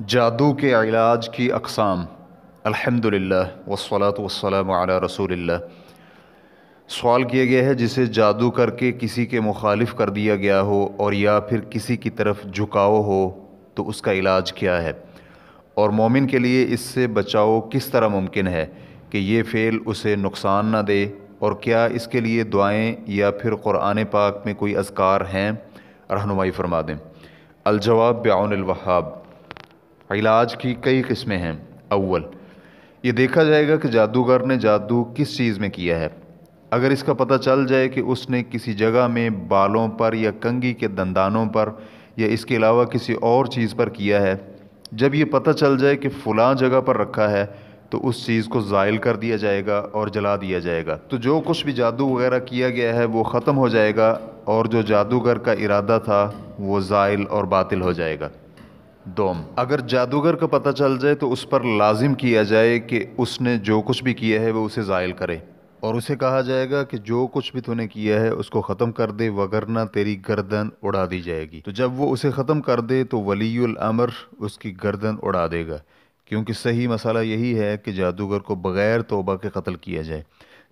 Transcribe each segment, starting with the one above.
जादू के इलाज की अकसाम अल्हम्दुलिल्लाह वसलात वसलम आला रसूलिल्लाह सवाल किया गया है जिसे जादू करके किसी के मुखालिफ कर दिया गया हो और या फिर किसी की तरफ झुकाव हो तो उसका इलाज क्या है और मोमिन के लिए इससे बचाव किस तरह मुमकिन है कि ये फ़ेल उसे नुकसान ना दे और क्या इसके लिए दुआएं या फिर क़ुरान पाक में कोई अजकार हैं रहनुमाई फरमा दें अलजवाब ब्याउनवहाब इलाज की कई किस्में हैं अव्वल ये देखा जाएगा कि जादूगर ने जादू किस चीज़ में किया है अगर इसका पता चल जाए कि उसने किसी जगह में बालों पर या कंगी के दंदानों पर या इसके अलावा किसी और चीज़ पर किया है जब ये पता चल जाए कि फ़लाँ जगह पर रखा है तो उस चीज़ को ज़ायल कर दिया जाएगा और जला दिया जाएगा तो जो कुछ भी जादू वगैरह किया गया है वो ख़त्म हो जाएगा और जो जादूगर का इरादा था वो ज़ायल और बातिल हो जाएगा दोम अगर जादूगर का पता चल जाए तो उस पर लाजिम किया जाए कि उसने जो कुछ भी किया है वो उसे ज़ायल करे और उसे कहा जाएगा कि जो कुछ भी तूने किया है उसको ख़त्म कर दे वगरना तेरी गर्दन उड़ा दी जाएगी तो जब वो उसे ख़त्म कर दे तो वलीमर अमर उसकी गर्दन उड़ा देगा क्योंकि सही मसाला यही है कि जादूगर को बग़ैर तोबा के कत्ल किया जाए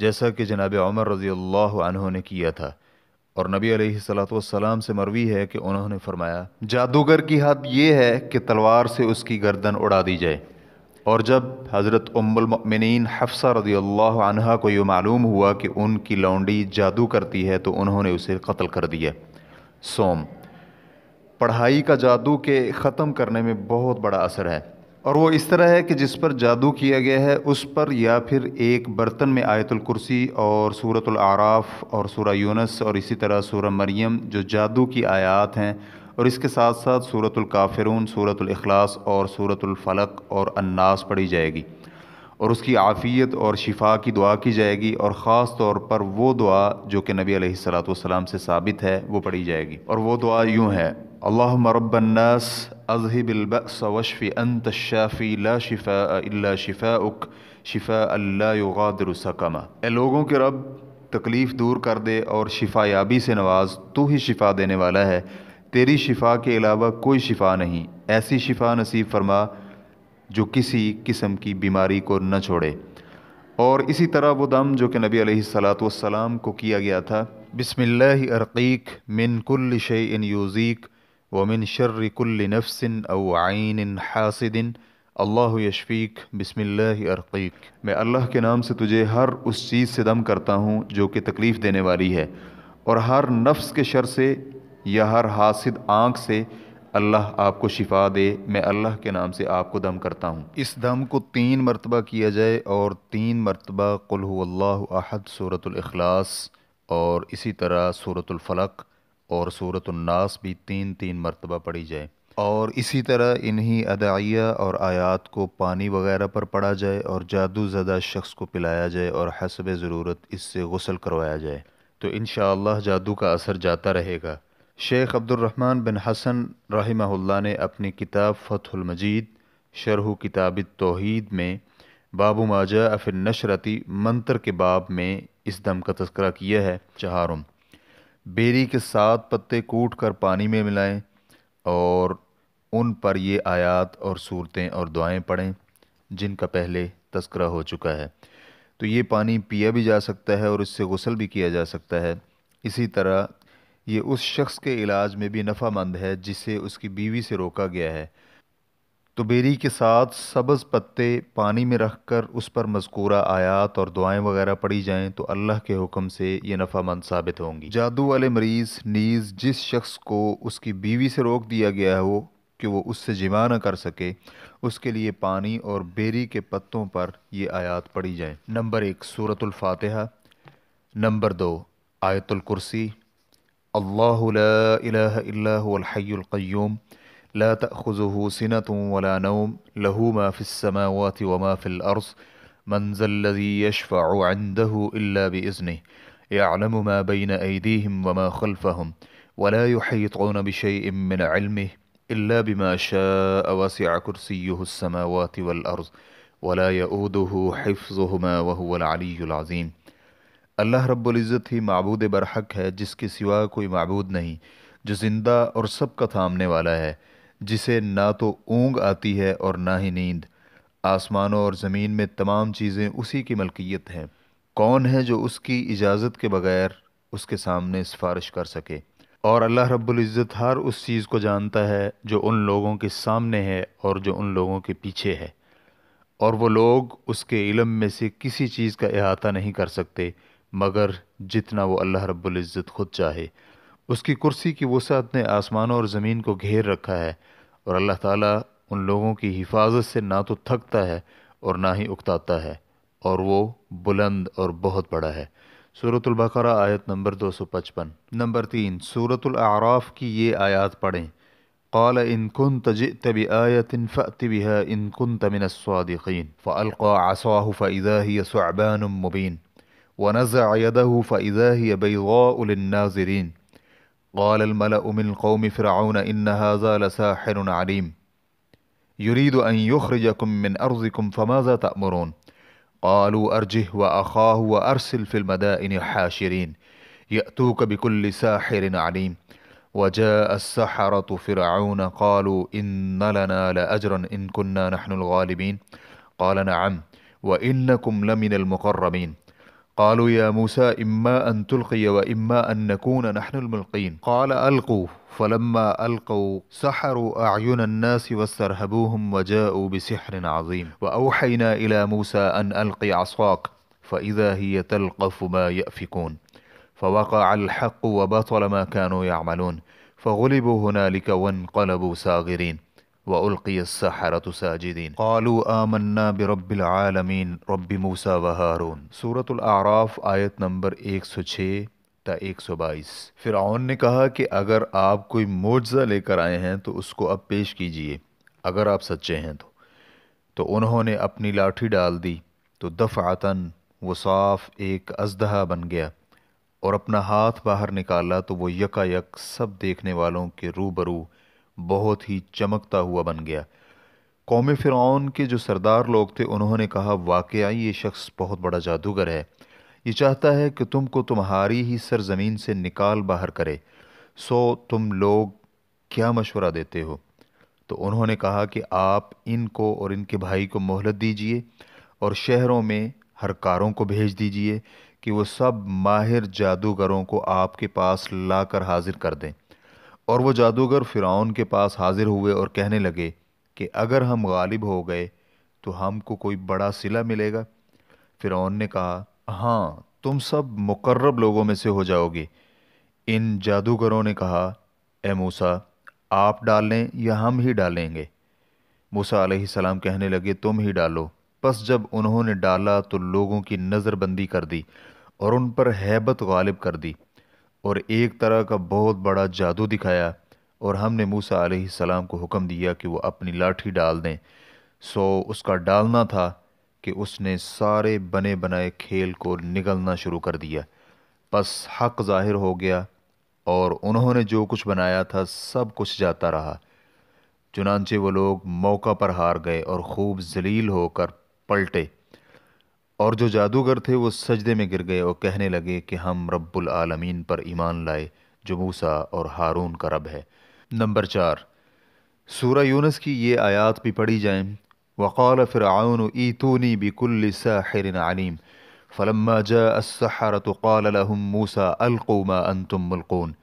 जैसा कि जनाब उमर रज़ी अल्लाह ने किया था और नबी अलैहिस्सलाम से मरवी है कि उन्होंने फरमाया जादूगर की हद यह है कि तलवार से उसकी गर्दन उड़ा दी जाए और जब हज़रत उम्मिन हफ्सा रदी अल्लाह को ये मालूम हुआ कि उनकी लौंडी जादू करती है तो उन्होंने उसे कत्ल कर दिया सोम पढ़ाई का जादू के ख़त्म करने में बहुत बड़ा असर है और वो इस तरह है कि जिस पर जादू किया गया है उस पर या फिर एक बर्तन में आयतुल कुर्सी और सूरतुल आराफ और सूरा यूनस और इसी तरह सूरा मरियम जो जादू की आयात हैं और इसके साथ साथ सूरतुल काफिरून सूरतुल इखलास और सूरतुल फलक और अन्नास पढ़ी जाएगी और उसकी आफ़ियत और शिफा की दुआ की जाएगी और ख़ास तौर पर वो दुआ जो कि नबी सलाम से साबित है वो पढ़ी जाएगी और वो दुआ यूँ है अल्लाम रबन्नास अजहिबिलबस वशफ़ी अंत शाफ़ी ला शिफ़ा अल्ला शिफ़ा उक शिफ़ा अल्लागादर सकमा ए लोगों के रब तकलीफ़ दूर कर दे और शिफा याबी से नवाज तू ही शिफा देने वाला है तेरी शिफा के अलावा कोई शिफा नहीं ऐसी शिफा नसीब फरमा जो किसी किस्म की बीमारी को न छोड़े और इसी तरह वो दम जो कि नबी सलाम को किया गया था बिसमिल्ल अरक़ीक मिन कुल शे इन यूज़ीक ومن شر كل نفس أو عين حاسد अल्लाह यशफ़ीक बसमीक मैं अल्लाह के नाम से तुझे हर उस चीज़ से दम करता हूँ जो कि तकलीफ़ देने वाली है और हर नफ्स के शर से या हर हासिद आँख से अल्लाह आपको शिफा दे मैं अल्लाह के नाम से आपको दम करता हूँ इस दम को तीन मरतबा किया जाए और तीन मरतबा कुल्ला अहद सूरतलखलास और इसी तरह सूरतलफ़लक और सूरत उन्नास भी तीन तीन मरतबा पढ़ी जाए और इसी तरह इन्हीं अदाइया और आयात को पानी वगैरह पर पढ़ा जाए और जादू ज़दा शख्स को पिलाया जाए और हसब ज़रूरत इससे गसल करवाया जाए तो इन जादू का असर जाता रहेगा शेख अब्दुलरहमान बिन हसन रही ने अपनी किताब फ़तुलमजीद शरह किताब तोहद में बाबू माजा अफिन नशरती मंत्र के बाब में इस दम का तस्करा किया है चहारम बेरी के सात पत्ते कूट कर पानी में मिलाएं और उन पर ये आयात और सूरतें और दुआएं पढ़ें जिनका पहले तस्करा हो चुका है तो ये पानी पिया भी जा सकता है और इससे गसल भी किया जा सकता है इसी तरह ये उस शख्स के इलाज में भी नफ़ामंद है जिसे उसकी बीवी से रोका गया है तो बेरी के साथ सब्ज़ पत्ते पानी में रख कर उस पर मजकूरा आयात और दुआएं वगैरह पड़ी जाएं तो अल्लाह के हुक्म से ये नफ़ामंद साबित होंगी जादू वाले मरीज़ नीज़ जिस शख्स को उसकी बीवी से रोक दिया गया हो कि वो उससे जिमा ना कर सके उसके लिए पानी और बेरी के पत्तों पर ये आयात पड़ी जाएँ नंबर एक सूरतुल्फातहा नंबर दो आयतुल कुर्सी अल्लाह لا تأخذه سنة ولا نوم له ما في السماوات وما في الأرض من ذا الذي يشفع عنده إلا بإذنه يعلم ما بين أيديهم وما خلفهم ولا يحيطون بشيء من علمه إلا بما شاء وسع كرسيه السماوات والأرض वला हिफ्ज़ुमा वहुअलअलीज़ीम अल्लाह रब्ज़त ही मबूद बरहक है जिसके सिवा कोई मबूद नहीं जो ज़िंदा और सब का थामने वाला है जिसे ना तो ऊँग आती है और ना ही नींद आसमानों और ज़मीन में तमाम चीज़ें उसी की मलकियत हैं कौन है जो उसकी इजाज़त के बगैर उसके सामने सिफारिश कर सके और अल्लाह रब्ज़त हर उस चीज़ को जानता है जो उन लोगों के सामने है और जो उन लोगों के पीछे है और वो लोग उसके इलम में से किसी चीज़ का अहाता नहीं कर सकते मगर जितना वो अल्लाह रब्ज़त ख़ुद चाहे उसकी कुर्सी की वसत ने आसमानों और ज़मीन को घेर रखा है और अल्लाह ताला उन लोगों की हिफाजत से ना तो थकता है और ना ही उकताता है और वो बुलंद और बहुत बड़ा है सूरतुल्बकरा आयत नंबर 255 नंबर तीन सूरतराफ की ये आयत पढ़ें قال إن كنت جئت بآية فأت بها إن كنت من الصادقين فألقى عصاه فإذا هي ثعبان مبين ونزع يده فإذا هي بيضاء للناظرين قال الملا من قوم فرعون ان هذا لساحر عليم يريد ان يخرجكم من ارضكم فماذا تامرون قالوا ارجه واخاه وارسل في المدائن حاشرين ياتوك بكل ساحر عليم وجاء السحرة فرعون قالوا إن لنا لأجرا إن كنا نحن الغالبين قال نعم وإنكم لمن المقربين قالوا يا موسى إما أن تلقي وإما أن نكون نحن الملقين قال ألقوا فلما ألقوا سحروا أعين الناس واسترهبوهم وجاءوا بسحر عظيم وأوحينا إلى موسى أن ألقي عصاك فإذا هي تلقف ما يأفكون فوقع الحق وبطل ما كانوا يعملون فغلبوا هنالك وانقلبوا ساغرين वल्क़ी सहारत साजिदीन कालू आमन्ना बरबिलमीन रब मूसा व हारून सूरत आराफ आयत नंबर एक 122 फ़िरौन ने कहा कि अगर आप कोई मुआजा लेकर आए हैं तो उसको अब पेश कीजिए अगर आप सच्चे हैं तो तो उन्होंने अपनी लाठी डाल दी तो दफ़ातन वो साफ एक अजदहा बन गया और अपना हाथ बाहर निकाला तो वो यकायक सब देखने वालों के रूबरू बहुत ही चमकता हुआ बन गया कौम फ़िरौन के जो सरदार लोग थे उन्होंने कहा वाक़ ये शख्स बहुत बड़ा जादूगर है ये चाहता है कि तुमको तुम्हारी ही सरजमीन से निकाल बाहर करे सो तुम लोग क्या मशवरा देते हो तो उन्होंने कहा कि आप इनको और इनके भाई को मोहलत दीजिए और शहरों में हरकारों को भेज दीजिए कि वो सब माहिर जादूगरों को आपके पास ला कर हाजिर कर दें और वो जादूगर फ़िरौन के पास हाज़िर हुए और कहने लगे कि अगर हम गालिब हो गए तो हमको कोई बड़ा सिला मिलेगा फ़िरौन ने कहा हाँ तुम सब मुकर्रब लोगों में से हो जाओगे इन जादूगरों ने कहा ए मूसा आप डालें या हम ही डालेंगे मूसा सलाम कहने लगे तुम ही डालो बस जब उन्होंने डाला तो लोगों की नज़रबंदी कर दी और उन पर हैबत गालिब कर दी और एक तरह का बहुत बड़ा जादू दिखाया और हमने मूसा सलाम को हुक्म दिया कि वो अपनी लाठी डाल दें सो उसका डालना था कि उसने सारे बने बनाए खेल को निगलना शुरू कर दिया बस हक ज़ाहिर हो गया और उन्होंने जो कुछ बनाया था सब कुछ जाता रहा चुनानचे वो लोग मौका पर हार गए और खूब जलील होकर पलटे और जो जादूगर थे वो सजदे में गिर गए और कहने लगे कि हम रब्बुल आलमीन पर ईमान लाए जो मूसा और हारून का रब है नंबर चार सूर यूनस की ये आयात भी पढ़ी जाए वक़ाल फिर आउन फ़िरआन ईतूनी बिकुल आलिम फलम फलम्मा जसहरत क़ाल मूसा अलक़ुमा अन तुम मुल्कून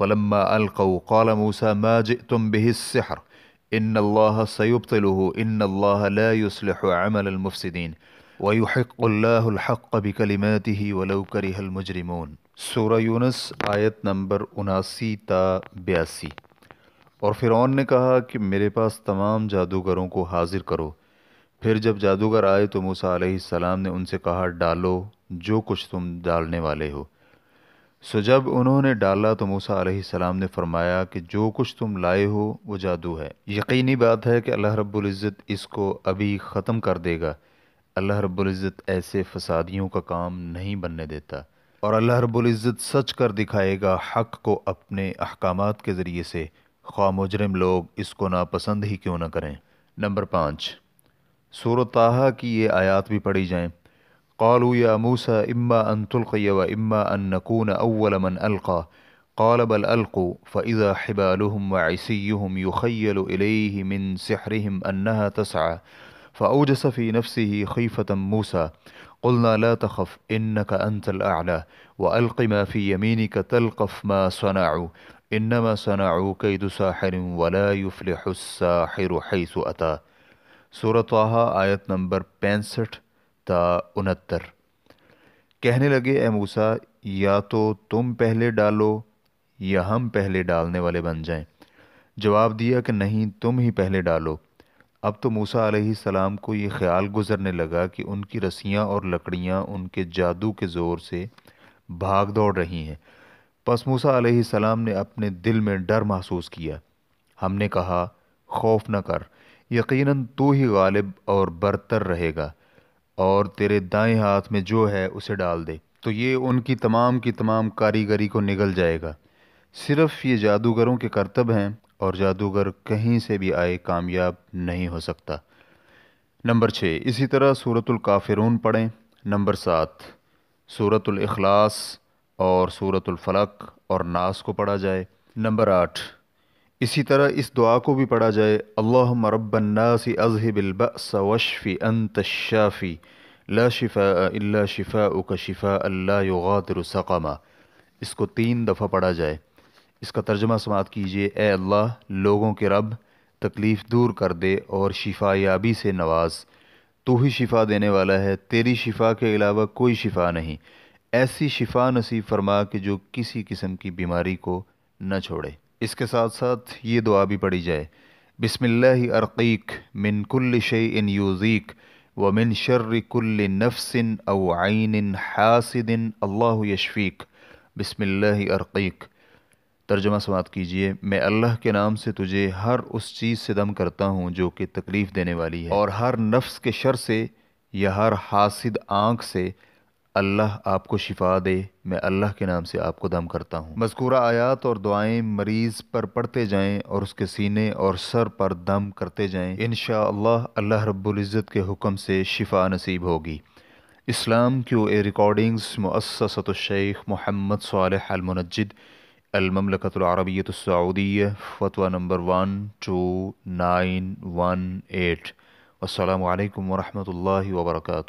फलम्मा अलक़ु क़ाल मूसा मा तुम बेहर इन सयुबतलह इन ला वयुहक़ल्लाहक़ बिकलिमत ही वलव करमजरमोन सूर यूनस आयत नंबर उनासी ता बयासी और फ़िरौन ने कहा कि मेरे पास तमाम जादूगरों को हाजिर करो फिर जब जादूगर आए तो मूसा सलाम ने उनसे कहा डालो जो कुछ तुम डालने वाले हो सो जब उन्होंने डाला तो मूसा सलाम ने फरमाया कि जो कुछ तुम लाए हो वो जादू है यकीनी बात है कि अल्लाह रब्बुल इज़्ज़त इसको अभी ख़त्म कर देगा अल्लाह रब्ज़त ऐसे फसादियों का काम नहीं बनने देता और अल्लाह रब्ज़त सच कर दिखाएगा हक को अपने अहकाम के ज़रिए से ख्वा मुजरम लोग इसको नापसंद ही क्यों ना करें नंबर पाँच सूरताहा की ये आयात भी पढ़ी जाएँ कौलू या मूसा इम्मा अन व इम्मा अन नकून अव्वल मन अलका قال بل ألقوا فإذا حبالهم وعصيهم يخيل إليه من سحرهم أنها تسعى فأوجس في نفسه خيفة موسى قلنا لا تخف إنك أنت الأعلى وألق ما في يمينك تلقف ما صنعوا إنما صنعوا كيد ساحر ولا يفلح الساحر حيث أتى سورة طه آية نمبر 65 تا 69 कहने लगे ए मूसा या तो तुम पहले डालो या हम पहले डालने वाले बन जाएं जवाब दिया कि नहीं तुम ही पहले डालो अब तो मूसा सलाम को ये ख्याल गुजरने लगा कि उनकी रस्सियाँ और लकड़ियाँ उनके जादू के ज़ोर से भाग दौड़ रही हैं पस मूसा सलाम ने अपने दिल में डर महसूस किया हमने कहा खौफ न कर यकीनन तू ही गालिब और बरतर रहेगा और तेरे दाएं हाथ में जो है उसे डाल दे तो ये उनकी तमाम की तमाम कारीगरी को निगल जाएगा सिर्फ़ ये जादूगरों के करतब हैं और जादूगर कहीं से भी आए कामयाब नहीं हो सकता नंबर छः इसी तरह सूरतुल काफिरून पढ़ें नंबर सात सूरतुल इखलास और सूरतुल फलक और नास को पढ़ा जाए नंबर आठ इसी तरह इस दुआ को भी पढ़ा जाए अल्लाह मरबन्नासी अजहबिलबस वशफ़ी अंत शाफ़ी ला शिफ़ा अल्ला शिफ़ा उका शिफ़ा अल्ला सकमा इसको तीन दफ़ा पढ़ा जाए इसका तर्जमा समात कीजिए ए अल्लाह लोगों के रब तकलीफ़ दूर कर दे और शिफा याबी से नवाज तू ही शिफा देने वाला है तेरी शिफा के अलावा कोई शिफा नहीं ऐसी शिफा नसीब फरमा कि जो किसी किस्म की बीमारी को न छोड़े इसके साथ साथ ये दुआ भी पढ़ी जाए बिसमिल्ल अरक़ीक मिनकुल्ल कुल शे इन यूज़ीक व मिन शर्र नफ़सिन नफ्सिन अव हासिदिन अल्लाह यशफ़ीक बिसमिल्ल अरक़ीक तर्जमा समाप्त कीजिए मैं अल्लाह के नाम से तुझे हर उस चीज़ से दम करता हूँ जो कि तकलीफ़ देने वाली है और हर नफ्स के शर से या हर हासिद आँख से अल्लाह आपको शिफा दे मैं अल्लाह के नाम से आपको दम करता हूँ मजकूरा आयात और दुआएं मरीज़ पर पढ़ते जाएं और उसके सीने और सर पर दम करते जाएं इन अल्लाह रब्ज़त के हुक्म से शिफा नसीब होगी इस्लाम क्यू ए रिकॉर्डिंग्स मुअससत शेख मोहम्मद साल अलममलकतरबियतसऊदिया फ़तवा number one two nine one eight अल्लाम वरहमल वर्का